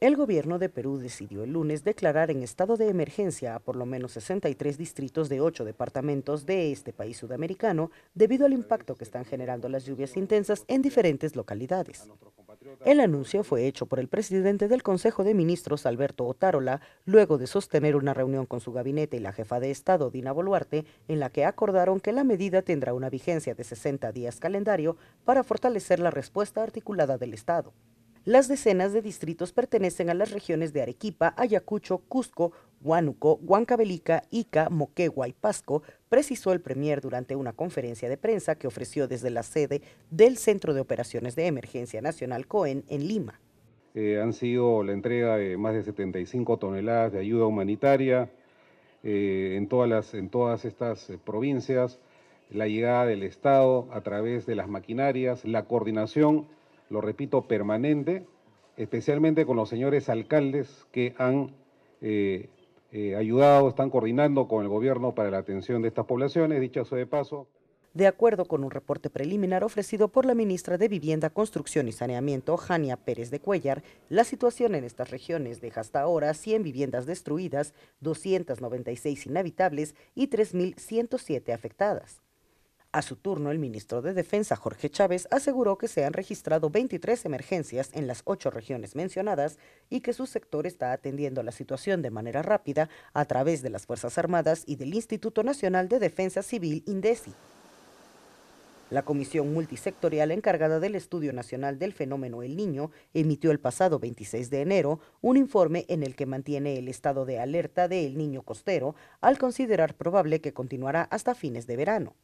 El gobierno de Perú decidió el lunes declarar en estado de emergencia a por lo menos 63 distritos de ocho departamentos de este país sudamericano debido al impacto que están generando las lluvias intensas en diferentes localidades. El anuncio fue hecho por el presidente del Consejo de Ministros, Alberto Otárola, luego de sostener una reunión con su gabinete y la jefa de Estado, Dina Boluarte, en la que acordaron que la medida tendrá una vigencia de 60 días calendario para fortalecer la respuesta articulada del Estado. Las decenas de distritos pertenecen a las regiones de Arequipa, Ayacucho, Cusco, Huánuco, Huancabelica, Ica, Moquegua y Pasco, precisó el Premier durante una conferencia de prensa que ofreció desde la sede del Centro de Operaciones de Emergencia Nacional COEN en Lima. Eh, han sido la entrega de más de 75 toneladas de ayuda humanitaria eh, en, todas en todas estas eh, provincias, la llegada del Estado a través de las maquinarias, la coordinación lo repito, permanente, especialmente con los señores alcaldes que han eh, eh, ayudado, están coordinando con el gobierno para la atención de estas poblaciones, dicho de paso. De acuerdo con un reporte preliminar ofrecido por la ministra de Vivienda, Construcción y Saneamiento, Jania Pérez de Cuellar, la situación en estas regiones deja hasta ahora 100 viviendas destruidas, 296 inhabitables y 3.107 afectadas. A su turno, el ministro de Defensa, Jorge Chávez, aseguró que se han registrado 23 emergencias en las ocho regiones mencionadas y que su sector está atendiendo la situación de manera rápida a través de las Fuerzas Armadas y del Instituto Nacional de Defensa Civil, INDECI. La comisión multisectorial encargada del estudio nacional del fenómeno El Niño emitió el pasado 26 de enero un informe en el que mantiene el estado de alerta de El Niño costero al considerar probable que continuará hasta fines de verano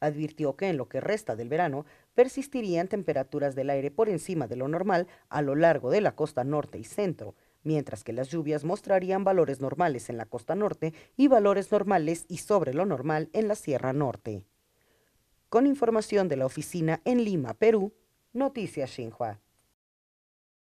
advirtió que en lo que resta del verano persistirían temperaturas del aire por encima de lo normal a lo largo de la costa norte y centro, mientras que las lluvias mostrarían valores normales en la costa norte y valores normales y sobre lo normal en la Sierra Norte. Con información de la oficina en Lima, Perú, Noticias Xinhua.